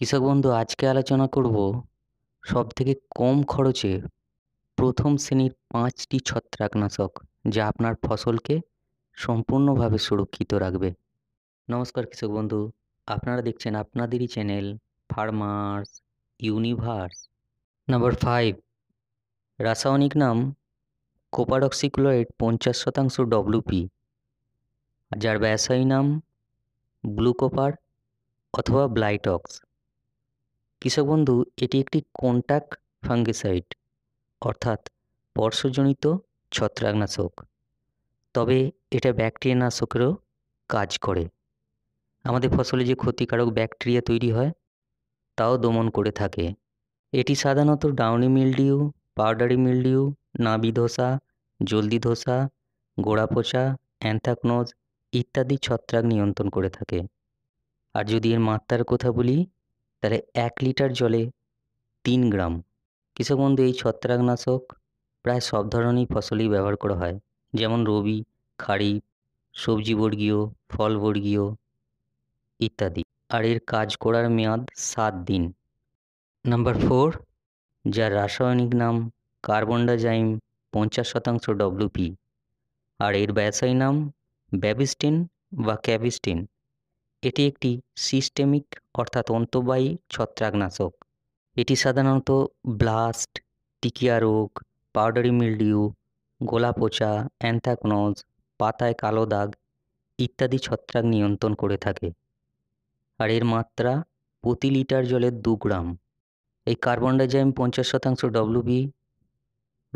কৃষক বন্ধু আজকে আলোচনা করব থেকে কম খরচে প্রথম শ্রেণীর পাঁচটি ছত্রাকনাশক যা আপনার ফসলকে সম্পূর্ণভাবে সুরক্ষিত রাখবে নমস্কার কৃষক বন্ধু আপনারা দেখছেন আপনাদেরই channel farmers universe number five রাসায়নিক নাম কোপারক্সিক্লোয়েড পঞ্চাশ শতাংশ ডব্লুপি যার ব্যবসায়ী নাম ব্লু অথবা ব্লাইটক্স কৃষক বন্ধু এটি একটি কন্ট্যাক্ট ফাঙ্গিসাইড অর্থাৎ বর্ষজনিত ছত্রাকনাশক তবে এটা ব্যাকটেরিয়া নাশকেরও কাজ করে আমাদের ফসলে যে ক্ষতিকারক ব্যাকটেরিয়া তৈরি হয় তাও দমন করে থাকে এটি সাধারণত ডাউনি মিল্ডিউ পাউডারি মিল্ডিউ নাবি ধসা জলদি ধসা গোড়া পচা অ্যান্থাকনোজ ইত্যাদি ছত্রাক নিয়ন্ত্রণ করে থাকে আর যদি এর মাত্রার কথা বলি তাহলে এক লিটার জলে তিন গ্রাম কৃষক বন্ধু এই ছত্রাকনাশক প্রায় সব ধরনেরই ফসলেই ব্যবহার করা হয় যেমন রবি খারিফ সবজি বর্গীয় ফল বর্গীয় ইত্যাদি আর এর কাজ করার মেয়াদ সাত দিন নাম্বার ফোর যার রাসায়নিক নাম কার্বন ডাইজাইম পঞ্চাশ শতাংশ ডব্লুপি আর এর ব্যবসায়ী নাম ব্যাবিস্টিন বা ক্যাবিস্টিন এটি একটি সিস্টেমিক অর্থাৎ অন্তবায়ী ছত্রাকনাশক এটি সাধারণত ব্লাস্ট টিকিয়া রোগ পাউডারি মিল্ডিউ গোলাপোচা অ্যান্থাকনজ পাতায় কালো দাগ ইত্যাদি ছত্রাক নিয়ন্ত্রণ করে থাকে আর এর মাত্রা প্রতি লিটার জলের দু গ্রাম এই কার্বন ডাইজাইম পঞ্চাশ শতাংশ ডব্লুবি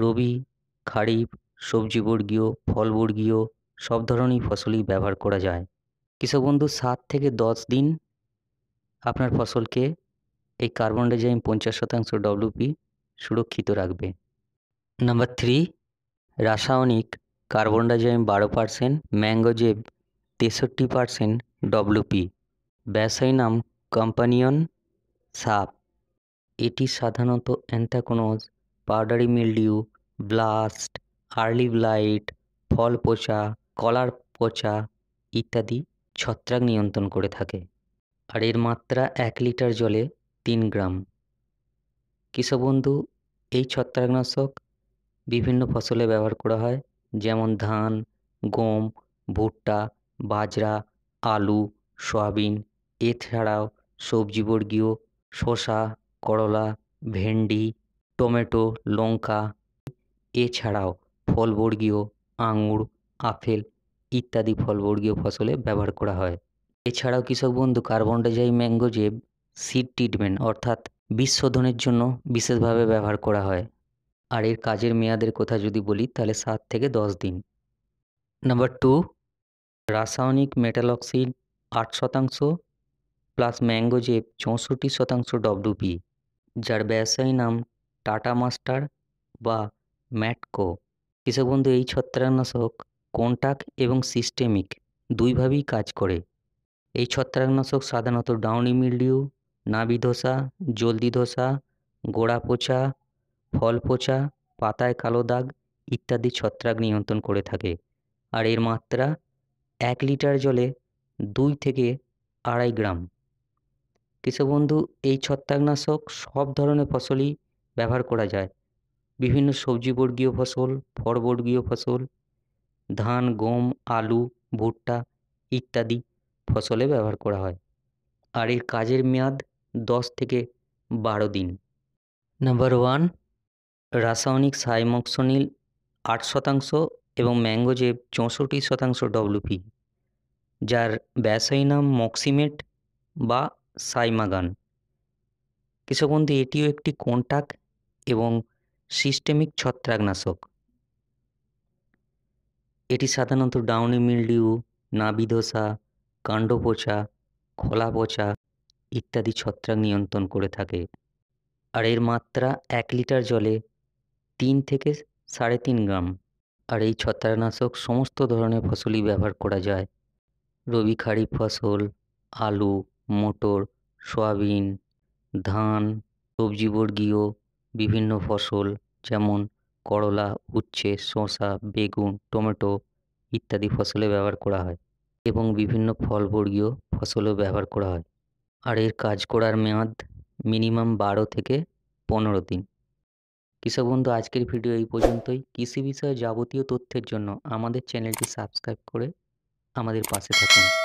রবি খারিফ সবজিবর্গীয় ফলবর্গীয় সব ধরনের ফসলই ব্যবহার করা যায় কৃষক বন্ধু সাত থেকে দশ দিন আপনার ফসলকে এই কার্বন ডাইজাইম পঞ্চাশ শতাংশ ডব্লুপি সুরক্ষিত রাখবে নাম্বার থ্রি রাসায়নিক কার্বন ডাইজাইম বারো পার্সেন্ট ম্যাঙ্গোজেব তেষট্টি পার্সেন্ট ডব্লুপি ব্যাসাইনাম কম্পানিয়ন সাপ এটি সাধারণত anthracnose powdery mildew blast early blight ফল পচা কলার পচা ইত্যাদি ছত্রাক নিয়ন্ত্রণ করে থাকে আর এর মাত্রা এক লিটার জলে তিন গ্রাম কৃষবন্ধু এই ছত্রাকনাশক বিভিন্ন ফসলে ব্যবহার করা হয় যেমন ধান গম ভুট্টা বাজরা আলু সয়াবিন এছাড়াও সবজিবর্গীয় শসা করলা ভেন্ডি টমেটো লঙ্কা এছাড়াও ফলবর্গীয় আঙুর আপেল ইত্যাদি ফলবর্গীয় ফসলে ব্যবহার করা হয় এছাড়াও কৃষক বন্ধু carbendazim mancozeb seed treatment অর্থাৎ বীজ শোধনের জন্য বিশেষভাবে ব্যবহার করা হয় আর এর কাজের মেয়াদের কথা যদি বলি তাহলে সাত থেকে দশ দিন নাম্বার টু রাসায়নিক মেটালক্সিড আট শতাংশ প্লাস ম্যাঙ্গোজেব চৌষট্টি শতাংশ ডব্লুপি যার ব্যবসায়ী নাম টাটা মাস্টার বা ম্যাটকো কৃষক বন্ধু এই ছত্রাকনাশক কন্টাক এবং সিস্টেমিক দুইভাবেই কাজ করে এই ছত্রাকনাশক সাধারণত ডাউনি মিল্ডিউ নাবি ধসা জলদি ধসা গোড়া পচা ফল পচা পাতায় কালো দাগ ইত্যাদি ছত্রাক নিয়ন্ত্রণ করে থাকে আর এর মাত্রা এক লিটার জলে দুই থেকে আড়াই গ্রাম কৃষকবন্ধু এই ছত্রাকনাশক সব ধরনের ফসলই ব্যবহার করা যায় বিভিন্ন সবজিবর্গীয় ফসল ফড়বর্গীয় ফসল ধান গম আলু ভুট্টা ইত্যাদি ফসলে ব্যবহার করা হয় আর এর কাজের মেয়াদ দশ থেকে বারো দিন নাম্বার ওয়ান রাসায়নিক সাইমক্সনিল আট শতাংশ এবং ম্যাঙ্গোজেব চৌষট্টি শতাংশ ডব্লুপি যার ব্যবসায়ী নাম মক্সিমেট বা সাইমাগান কৃষকবন্ধু এটিও একটি কন্টাক এবং সিস্টেমিক ছত্রাকনাশক এটি সাধারণত ডাউনি মিল্ডিউ নাবি ধসা কাণ্ড পচা খোলা পচা ইত্যাদি ছত্রাক নিয়ন্ত্রণ করে থাকে আর এর মাত্রা এক লিটার জলে তিন থেকে সাড়ে তিন গ্রাম আর এই ছত্রাকনাশক সমস্ত ধরনের ফসলই ব্যবহার করা যায় রবি খারিফ ফসল আলু মটর সয়াবিন ধান সবজিবর্গীয় বিভিন্ন ফসল যেমন করলা উচ্ছে শসা বেগুন টমেটো ইত্যাদি ফসলে ব্যবহার করা হয় এবং বিভিন্ন ফলবর্গীয় ফসলেও ব্যবহার করা হয় আর এর কাজ করার মেয়াদ মিনিমাম বারো থেকে পনেরো দিন কৃষক বন্ধু আজকের ভিডিও এই পর্যন্তই কৃষি বিষয়ে যাবতীয় তথ্যের জন্য আমাদের চ্যানেলটি সাবস্ক্রাইব করে আমাদের পাশে থাকুন